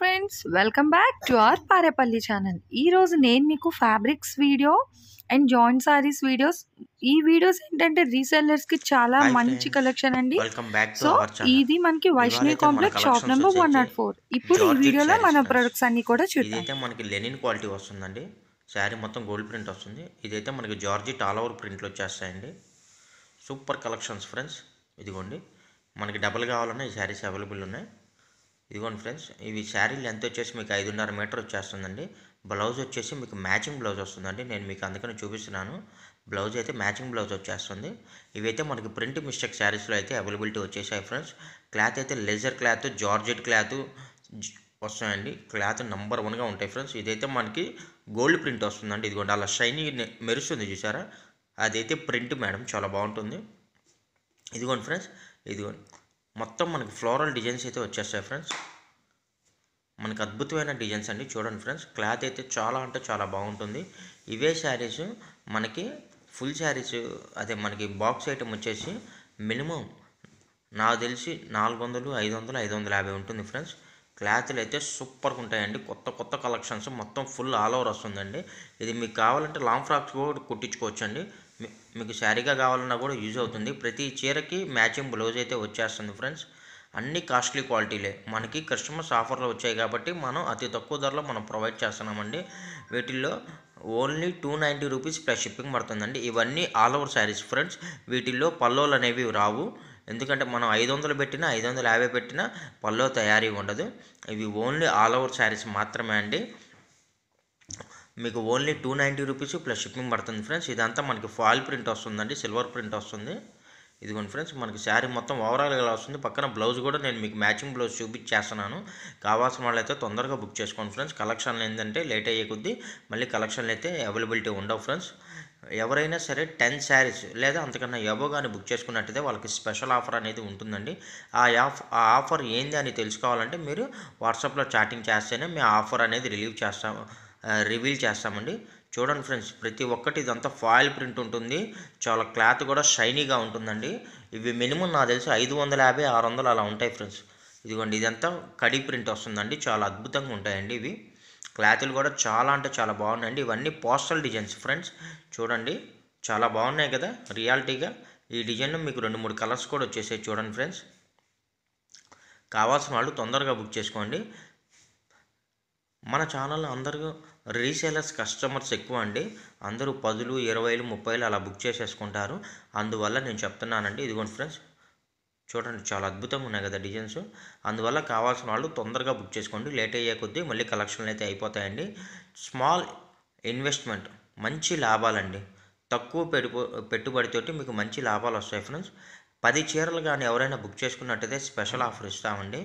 friends welcome back to R Parepalli channel ఈరోజు నేను మీకు fabrics video and joint saris videos ఈ వీడియోస్ ఏంటంటే రీసెల్లర్స్కి చాలా మంచి కలెక్షన్ అండి సో ఇది మనకి Vaishnavi complex shop number one nought four ఇప్పుడు ఈ వీడియోలో మన ప్రొడక్ట్స్ అన్ని కూడా చూడండి మనకి లెనిన్ క్వాలిటీ వస్తుందండి శారీ మొత్తం గోల్డ్ ప్రింట్ వస్తుంది ఇదైతే మనకి జార్జి టాల్ ఓవర్ ప్రింట్లు వచ్చేస్తాయండి సూపర్ కలెక్షన్స్ ఫ్రెండ్స్ ఇదిగోండి మనకి డబల్ కావాలన్నా ఈ శారీస్ అవైలబుల్ ఉన్నాయి ఇదిగోండి ఫ్రెండ్స్ ఇవి శారీ లెంత్ వచ్చేసి మీకు ఐదున్నర మీటర్ వచ్చేస్తుందండి బ్లౌజ్ వచ్చేసి మీకు మ్యాచింగ్ బ్లౌజ్ వస్తుందండి నేను మీకు అందుకని చూపిస్తున్నాను బ్లౌజ్ అయితే మ్యాచింగ్ బ్లౌజ్ వచ్చేస్తుంది ఇవైతే మనకి ప్రింట్ మిస్టేక్ శారీస్లో అయితే అవైలబిలిటీ వచ్చేసాయి ఫ్రెండ్స్ క్లాత్ అయితే లెజర్ క్లాత్ జార్జెట్ క్లాత్ వస్తాయండి క్లాత్ నెంబర్ వన్గా ఉంటాయి ఫ్రెండ్స్ ఇదైతే మనకి గోల్డ్ ప్రింట్ వస్తుందండి ఇదిగోండి అలా షైనింగ్ మెరుస్తుంది చూసారా అదైతే ప్రింట్ మేడం చాలా బాగుంటుంది ఇదిగోండి ఫ్రెండ్స్ ఇదిగోండి మొత్తం మనకి ఫ్లోరల్ డిజైన్స్ అయితే వచ్చేస్తాయి ఫ్రెండ్స్ మనకి అద్భుతమైన డిజైన్స్ అండి చూడండి ఫ్రెండ్స్ క్లాత్ అయితే చాలా అంటే చాలా బాగుంటుంది ఇవే శారీస్ మనకి ఫుల్ శారీస్ అదే మనకి బాక్స్ ఐటమ్ వచ్చేసి మినిమం నాకు తెలిసి నాలుగు వందలు ఐదు వందలు ఐదు వందల యాభై ఉంటుంది ఫ్రెండ్స్ క్లాత్లు అయితే సూపర్గా ఉంటాయండి కొత్త కొత్త కలెక్షన్స్ మొత్తం ఫుల్ ఆల్ ఓవర్ వస్తుందండి ఇది మీకు కావాలంటే లాంగ్ ఫ్రాక్స్ కూడా కుట్టించుకోవచ్చండి మీకు శారీగా కావాలన్నా కూడా యూజ్ అవుతుంది ప్రతి చీరకి మ్యాచింగ్ బ్లౌజ్ అయితే వచ్చేస్తుంది ఫ్రెండ్స్ అన్ని కాస్ట్లీ క్వాలిటీలే మనకి క్రిస్మస్ ఆఫర్లు వచ్చాయి కాబట్టి మనం అతి తక్కువ ధరలో మనం ప్రొవైడ్ చేస్తున్నామండి వీటిల్లో only two ninety rupees plus shipping పడుతుందండి ఇవన్నీ ఆల్ ఓవర్ శారీస్ ఫ్రెండ్స్ వీటిల్లో పల్లోలు అనేవి రావు ఎందుకంటే మనం ఐదు వందలు పెట్టినా ఐదు వందల యాభై పెట్టినా పల్లో తయారీ ఉండదు ఇవి ఓన్లీ ఆల్ ఓవర్ శారీస్ మాత్రమే అండి మీకు only two ninety rupees plus shipping పడుతుంది ఫ్రెండ్స్ ఇదంతా మనకి ఫాల్ ప్రింట్ వస్తుందండి సిల్వర్ ప్రింట్ వస్తుంది ఇదిగోండి ఫ్రెండ్స్ మనకి శారీ మొత్తం ఓవరాల్ ఇలా వస్తుంది పక్కన బ్లౌజ్ కూడా నేను మీకు మ్యాచింగ్ బ్లౌజ్ చూపించేస్తున్నాను కావాల్సిన వాళ్ళైతే తొందరగా బుక్ చేసుకోండి ఫ్రెండ్స్ కలెక్షన్లు ఏంటంటే లేట్ అయ్యే కొద్దీ మళ్ళీ కలెక్షన్లు అయితే అవైలబిలిటీ ఉండవు ఫ్రెండ్స్ ఎవరైనా సరే టెన్ శారీస్ లేదా అంతకన్నా ఎవో కానీ బుక్ చేసుకున్నట్టయితే వాళ్ళకి స్పెషల్ ఆఫర్ అనేది ఉంటుందండి ఆ ఆఫ్ ఆ ఆఫర్ ఏంది అని తెలుసుకోవాలంటే మీరు వాట్సాప్లో చాటింగ్ చేస్తేనే మేము ఆఫర్ అనేది రిలీవ్ చేస్తాము రివీల్ చేస్తామండి చూడండి ఫ్రెండ్స్ ప్రతి ఒక్కటి ఇదంతా ఫాయిల్ ప్రింట్ ఉంటుంది చాలా క్లాత్ కూడా షైనీగా ఉంటుందండి ఇవి మినిమం నాకు తెలిసి ఐదు వందల యాభై ఆరు వందలు అలా ఉంటాయి ఫ్రెండ్స్ ఇదిగోండి ఇదంతా కడి ప్రింట్ వస్తుందండి చాలా అద్భుతంగా ఉంటాయండి ఇవి క్లాతులు కూడా చాలా అంటే చాలా బాగున్నాయండి ఇవన్నీ పోస్టల్ డిజైన్స్ ఫ్రెండ్స్ చూడండి చాలా బాగున్నాయి కదా రియాలిటీగా ఈ డిజైన్ మీకు రెండు మూడు కలర్స్ కూడా వచ్చేసాయి చూడండి ఫ్రెండ్స్ కావాల్సిన వాళ్ళు తొందరగా బుక్ చేసుకోండి మన ఛానల్ అందరూ రీసేలర్స్ కస్టమర్స్ ఎక్కువ అండి అందరూ పదులు ఇరవైలు ముప్పైలు అలా బుక్ చేసేసుకుంటారు అందువల్ల నేను చెప్తున్నానండి ఇదిగోండి ఫ్రెండ్స్ చూడండి చాలా అద్భుతంగా ఉన్నాయి కదా డిజైన్స్ అందువల్ల కావాల్సిన వాళ్ళు తొందరగా బుక్ చేసుకోండి లేట్ అయ్యే కొద్దీ మళ్ళీ కలెక్షన్లు అయితే అయిపోతాయండి స్మాల్ ఇన్వెస్ట్మెంట్ మంచి లాభాలండి తక్కువ పెట్టుబో పెట్టుబడితోటి మీకు మంచి లాభాలు వస్తాయి ఫ్రెండ్స్ పది చీరలు కానీ ఎవరైనా బుక్ చేసుకున్నట్టయితే స్పెషల్ ఆఫర్ ఇస్తామండి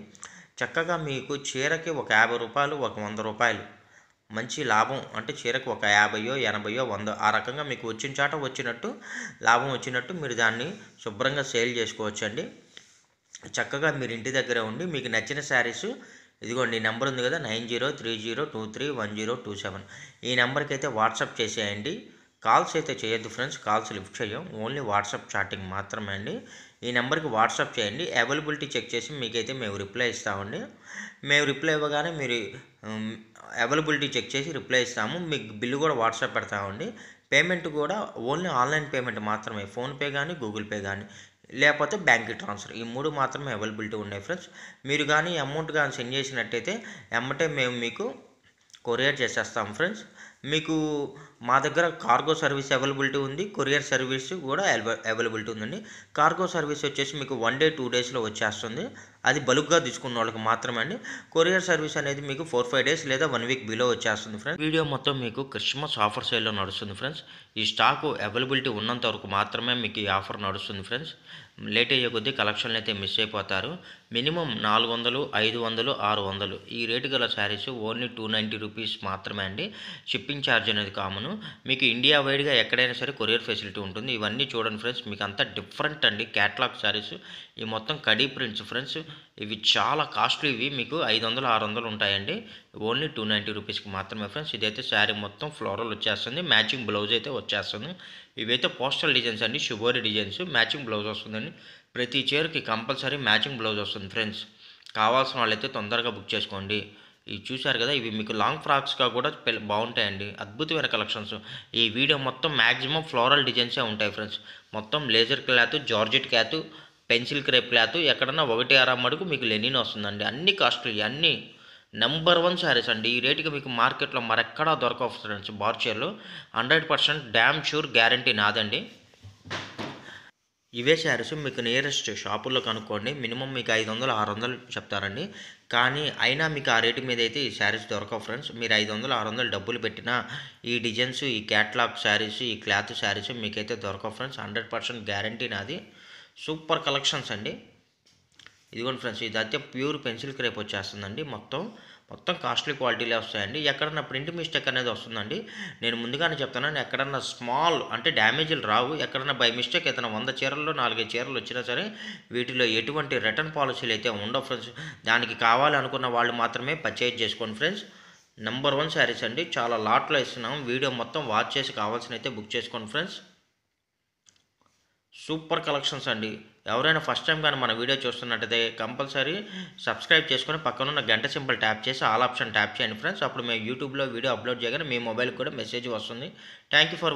చక్కగా మీకు చీరకి ఒక యాభై రూపాయలు ఒక వంద రూపాయలు మంచి లాభం అంటే చీరకు ఒక యాభైయో ఎనభైయో వంద ఆ రకంగా మీకు వచ్చిన చాట వచ్చినట్టు లాభం వచ్చినట్టు మీరు దాన్ని శుభ్రంగా సేల్ చేసుకోవచ్చండి చక్కగా మీరు ఇంటి దగ్గర ఉండి మీకు నచ్చిన శారీస్ ఇదిగోండి నెంబర్ ఉంది కదా nine zero three zero two three one zero two seven ఈ నెంబర్కి అయితే వాట్సాప్ చేసేయండి కాల్స్ అయితే చేయొద్దు ఫ్రెండ్స్ కాల్స్ లిఫ్ట్ చేయం ఓన్లీ వాట్సాప్ చాటింగ్ మాత్రమే అండి ఈ నెంబర్కి వాట్సాప్ చేయండి అవైలబిలిటీ చెక్ చేసి మీకైతే మేము రిప్లై ఇస్తామండి మేము రిప్లై ఇవ్వగానే మీరు అవైలబిలిటీ చెక్ చేసి రిప్లై ఇస్తాము మీకు బిల్లు కూడా వాట్సాప్ పెడతామండి పేమెంట్ కూడా ఓన్లీ ఆన్లైన్ పేమెంట్ మాత్రమే ఫోన్పే కానీ గూగుల్ పే కానీ లేకపోతే బ్యాంక్ ట్రాన్స్ఫర్ ఈ మూడు మాత్రమే అవైలబిలిటీ ఉన్నాయి ఫ్రెండ్స్ మీరు కానీ అమౌంట్ కానీ సెండ్ చేసినట్టయితే ఎమ్మటే మేము మీకు కొరియర్ చేసేస్తాం ఫ్రెండ్స్ మీకు మా దగ్గర కార్గో సర్వీస్ అవైలబిలిటీ ఉంది కొరియర్ సర్వీస్ కూడా అవైలబిలిటీ ఉందండి కార్గో సర్వీస్ వచ్చేసి మీకు వన్ డే టూ డేస్లో వచ్చేస్తుంది అది బలుగ్గా తీసుకున్న వాళ్ళకి మాత్రమే అండి కొరియర్ సర్వీస్ అనేది మీకు ఫోర్ ఫైవ్ డేస్ లేదా వన్ వీక్ బిలో వచ్చేస్తుంది ఫ్రెండ్స్ వీడియో మొత్తం మీకు క్రిస్మస్ ఆఫర్ సేల్లో నడుస్తుంది ఫ్రెండ్స్ ఈ స్టాక్ అవైలబిలిటీ ఉన్నంత వరకు మాత్రమే మీకు ఈ ఆఫర్ నడుస్తుంది ఫ్రెండ్స్ లేట్ అయ్యే కొద్దీ కలెక్షన్లు అయితే మిస్ అయిపోతారు మినిమం నాలుగు వందలు ఐదు వందలు ఆరు వందలు ఈ రేటు గల saris only two ninety rupees మాత్రమే అండి షిప్పింగ్ ఛార్జ్ అనేది కామను మీకు ఇండియా వైడ్గా ఎక్కడైనా సరే కొరియర్ ఫెసిలిటీ ఉంటుంది ఇవన్నీ చూడండి ఫ్రెండ్స్ మీకు అంతా డిఫరెంట్ అండి క్యాట్లాగ్ శారీస్ ఈ మొత్తం కడీ ప్రింట్స్ ఫ్రెండ్స్ ఇవి చాలా కాస్ట్లీ ఇవి మీకు ఐదు వందలు ఆరు వందలు ఉంటాయండి ఓన్లీ టూ నైంటీ రూపీస్కి మాత్రమే ఫ్రెండ్స్ ఇదైతే శారీ మొత్తం ఫ్లోరల్ వచ్చేస్తుంది మ్యాచింగ్ బ్లౌజ్ అయితే వచ్చేస్తుంది ఇవైతే పోస్టల్ డిజైన్స్ అండి శుభోరి డిజైన్స్ మ్యాచింగ్ బ్లౌజ్ వస్తుందండి ప్రతి చీరకి కంపల్సరీ మ్యాచింగ్ బ్లౌజ్ వస్తుంది ఫ్రెండ్స్ కావాల్సిన వాళ్ళైతే తొందరగా బుక్ చేసుకోండి ఇవి చూశారు కదా ఇవి మీకు లాంగ్ ఫ్రాక్స్గా కూడా బాగుంటాయండి అద్భుతమైన కలెక్షన్స్ ఈ వీడియో మొత్తం మ్యాక్సిమం ఫ్లోరల్ డిజైన్సే ఉంటాయి ఫ్రెండ్స్ మొత్తం laser cloth georgette cloth pencil crepe cloth ఎక్కడన్నా ఒకటి అర మడుగు మీకు లెనిన్ వస్తుందండి అన్ని కాస్ట్లీ అన్ని నెంబర్ వన్ శారీస్ అండి ఈ రేటుకి మీకు మార్కెట్లో మరెక్కడా దొరకవు ఫ్రెండ్స్ బార్చేర్లు hundred percent damn sure guarantee నాదండి ఇవే శారీస్ మీకు నియరెస్ట్ షాపుల్లో కనుక్కోండి మినిమం మీకు ఐదు వందలు ఆరు వందలు చెప్తారండి కానీ అయినా మీకు ఆ రేటు మీద అయితే ఈ శారీస్ దొరకవు ఫ్రెండ్స్ మీరు ఐదు వందలు ఆరు వందలు డబ్బులు పెట్టినా ఈ డిజైన్స్ ఈ క్యాట్లాగ్ శారీస్ ఈ క్లాత్ శారీస్ మీకైతే దొరకవు ఫ్రెండ్స్ హండ్రెడ్ పర్సెంట్ గ్యారంటీ నాది సూపర్ కలెక్షన్స్ అండి ఇదిగోండి ఫ్రెండ్స్ ఇది అయితే ప్యూర్ పెన్సిల్ క్రేప్ వచ్చేస్తుందండి మొత్తం మొత్తం కాస్ట్లీ క్వాలిటీలే వస్తాయండి ఎక్కడన్నా ప్రింట్ మిస్టేక్ అనేది వస్తుందండి నేను ముందుగానే చెప్తున్నాను ఎక్కడన్నా స్మాల్ అంటే డ్యామేజ్లు రావు ఎక్కడన్నా బై మిస్టేక్ ఏదైనా వంద చీరల్లో నాలుగైదు చీరలు వచ్చినా సరే వీటిలో ఎటువంటి రిటర్న్ పాలసీలు అయితే ఉండవు ఫ్రెండ్స్ దానికి కావాలనుకున్న వాళ్ళు మాత్రమే పర్చేజ్ చేసుకోండి ఫ్రెండ్స్ నెంబర్ వన్ శారీస్ అండి చాలా లాట్లో ఇస్తున్నాం వీడియో మొత్తం వాచ్ చేసి కావాల్సిన అయితే బుక్ చేసుకోండి ఫ్రెండ్స్ సూపర్ కలెక్షన్స్ అండి ఎవరైనా ఫస్ట్ టైం కానీ మన వీడియో చూస్తున్నట్టయితే కంపల్సరీ సబ్స్క్రైబ్ చేసుకుని పక్కన ఉన్న గంట సింపుల్ ట్యాప్ చేసి ఆల్ ఆప్షన్ ట్యాప్ చేయండి ఫ్రెండ్స్ అప్పుడు మేము యూట్యూబ్లో వీడియో అప్లోడ్ చేయగానే మీ మొబైల్కి కూడా మెసేజ్ వస్తుంది థ్యాంక్ ఫర్